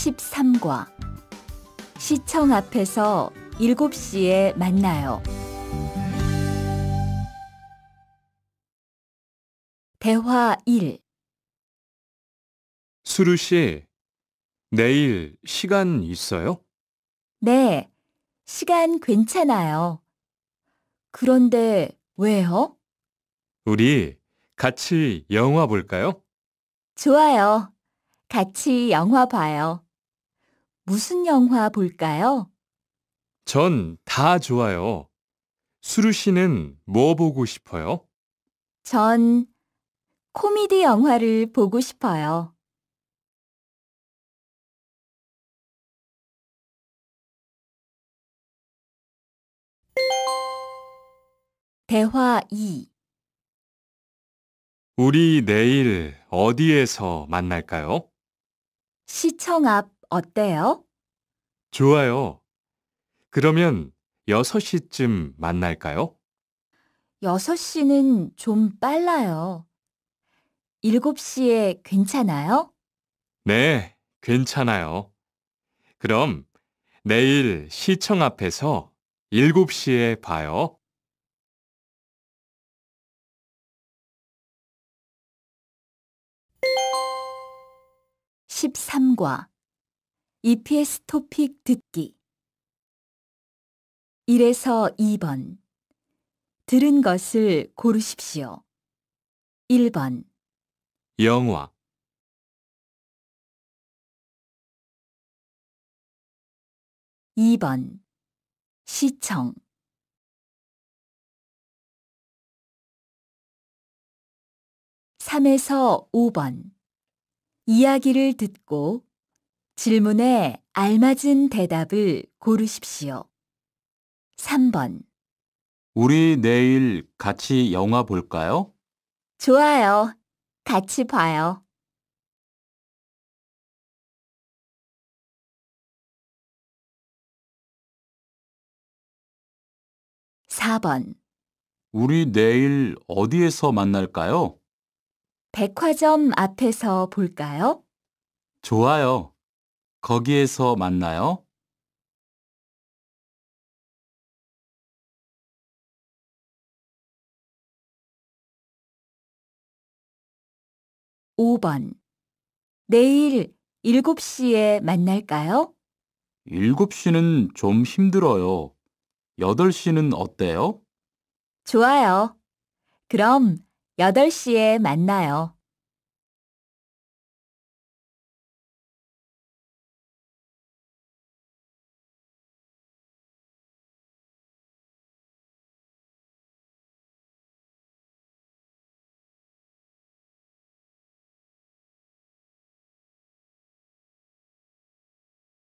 13과 시청 앞에서 7시에 만나요. 대화 1 수루 씨, 내일 시간 있어요? 네, 시간 괜찮아요. 그런데 왜요? 우리 같이 영화 볼까요? 좋아요. 같이 영화 봐요. 무슨 영화 볼까요? 전 다 좋아요. 수루 씨는 뭐 보고 싶어요? 전 코미디 영화를 보고 싶어요. 대화 2 우리 내일 어디에서 만날까요? 시청 앞 어때요? 좋아요. 그러면 6시쯤 만날까요? 6시는 좀 빨라요. 7시에 괜찮아요? 네, 괜찮아요. 그럼 내일 시청 앞에서 7시에 봐요. (13과) EPS 토픽 듣기 1에서 2번 들은 것을 고르십시오. 1번 영화 2번 시청 3에서5번 이야기를 듣고 질문에 알맞은 대답을 고르십시오. 3번. 우리 내일 같이 영화 볼까요? 좋아요. 같이 봐요. 4번. 우리 내일 어디에서 만날까요? 백화점 앞에서 볼까요? 좋아요. 거기에서 만나요? (5번) 내일 7시에 만날까요? 7시는 좀 힘들어요. 8시는 어때요? 좋아요. 그럼 8시에 만나요.